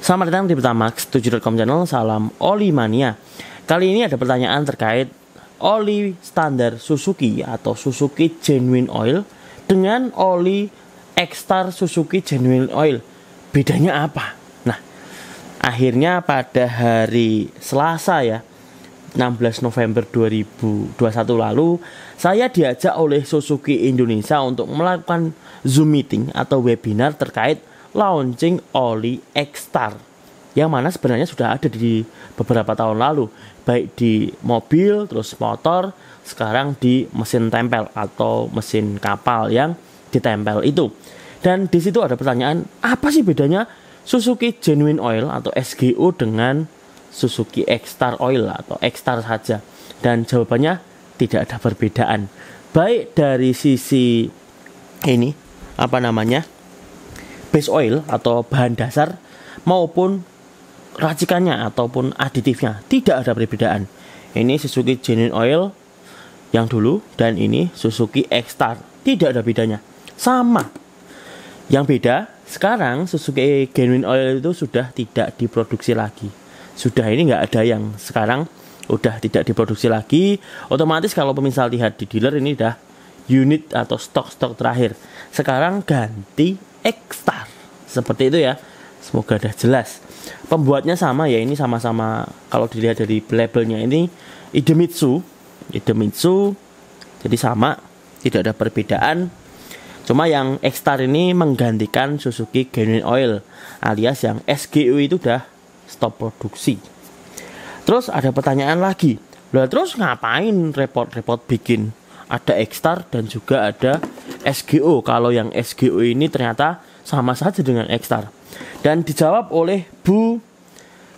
Selamat datang di Pertamax 7.com channel, salam Oli Mania. Kali ini ada pertanyaan terkait oli standar Suzuki atau Suzuki Genuine Oil dengan oli Ekstar Suzuki Genuine Oil. Bedanya apa? Nah, akhirnya pada hari Selasa ya, 16 November 2021 lalu, saya diajak oleh Suzuki Indonesia untuk melakukan Zoom meeting atau webinar terkait launching Oli Xstar yang mana sebenarnya sudah ada di beberapa tahun lalu baik di mobil terus motor sekarang di mesin tempel atau mesin kapal yang ditempel itu dan di situ ada pertanyaan apa sih bedanya Suzuki Genuine Oil atau SGO dengan Suzuki Xstar Oil atau Xstar saja dan jawabannya tidak ada perbedaan baik dari sisi ini apa namanya base oil atau bahan dasar maupun racikannya ataupun aditifnya tidak ada perbedaan. Ini Suzuki Genuine Oil yang dulu dan ini Suzuki X-Star tidak ada bedanya. Sama. Yang beda sekarang Suzuki Genuine Oil itu sudah tidak diproduksi lagi. Sudah ini nggak ada yang sekarang udah tidak diproduksi lagi. Otomatis kalau pemisal lihat di dealer ini udah unit atau stok-stok terakhir. Sekarang ganti ekstar seperti itu ya semoga sudah jelas pembuatnya sama ya ini sama-sama kalau dilihat dari labelnya ini Idemitsu Idemitsu jadi sama tidak ada perbedaan cuma yang Ekstar ini menggantikan Suzuki Genuine Oil alias yang SGU itu udah stop produksi terus ada pertanyaan lagi loh terus ngapain repot-repot bikin ada Ekstar dan juga ada SGO kalau yang SGO ini ternyata sama saja dengan Ekstar dan dijawab oleh Bu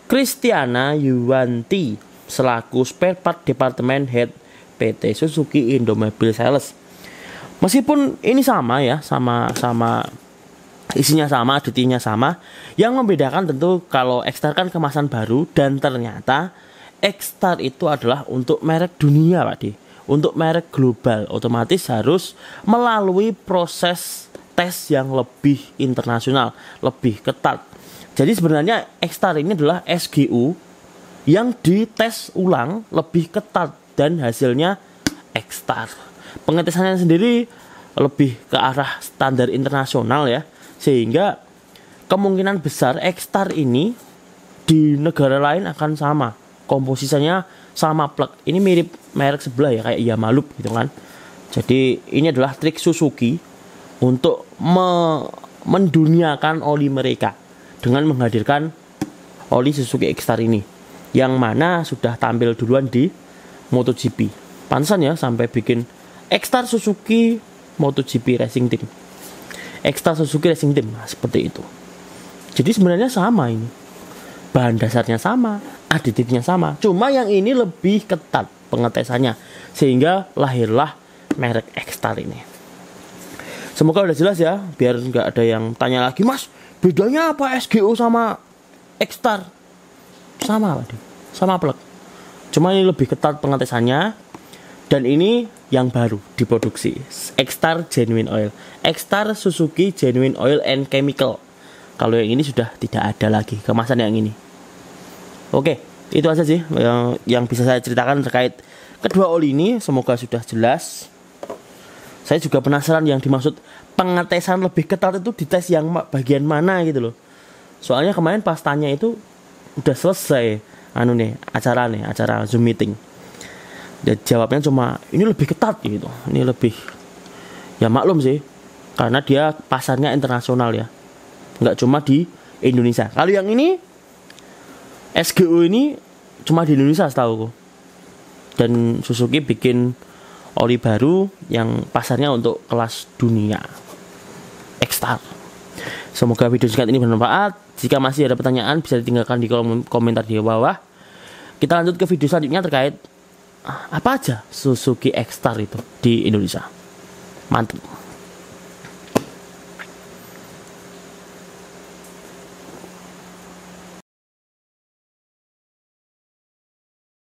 Kristiana Yuwanti selaku spare part departemen head PT Suzuki Indomobil Sales. Meskipun ini sama ya, sama sama isinya sama, detailnya sama. Yang membedakan tentu kalau EKSTAR kan kemasan baru dan ternyata EKSTAR itu adalah untuk merek dunia, Pak untuk merek global otomatis harus melalui proses tes yang lebih internasional, lebih ketat. Jadi sebenarnya EKSTAR ini adalah SGU yang dites ulang lebih ketat dan hasilnya EKSTAR. Pengetesannya sendiri lebih ke arah standar internasional ya, sehingga kemungkinan besar EKSTAR ini di negara lain akan sama. Komposisinya sama plug ini mirip merek sebelah ya kayak Yamaha Loop gitu kan jadi ini adalah trik Suzuki untuk me menduniakan oli mereka dengan menghadirkan oli Suzuki x ini yang mana sudah tampil duluan di MotoGP pantesan ya sampai bikin x Suzuki MotoGP Racing Team x Suzuki Racing Team nah, seperti itu jadi sebenarnya sama ini bahan dasarnya sama, aditifnya sama, cuma yang ini lebih ketat pengetesannya sehingga lahirlah merek Ekstar ini. Semoga udah jelas ya, biar nggak ada yang tanya lagi, Mas, bedanya apa SGO sama Ekstar? Sama, apa deh? Sama plek. Cuma ini lebih ketat pengetesannya dan ini yang baru diproduksi Ekstar Genuine Oil Ekstar Suzuki Genuine Oil and Chemical kalau yang ini sudah tidak ada lagi kemasan yang ini Oke, itu aja sih yang, eh, yang bisa saya ceritakan terkait kedua oli ini. Semoga sudah jelas. Saya juga penasaran yang dimaksud pengetesan lebih ketat itu di tes yang bagian mana gitu loh. Soalnya kemarin pas tanya itu udah selesai anu nih acara nih acara zoom meeting. Dan jawabnya cuma ini lebih ketat gitu. Ini lebih ya maklum sih karena dia pasarnya internasional ya. Nggak cuma di Indonesia. Kalau yang ini SGO ini cuma di Indonesia setahu dan Suzuki bikin oli baru yang pasarnya untuk kelas dunia Ekstar semoga video singkat ini bermanfaat jika masih ada pertanyaan bisa ditinggalkan di kolom komentar di bawah kita lanjut ke video selanjutnya terkait ah, apa aja Suzuki Ekstar itu di Indonesia mantap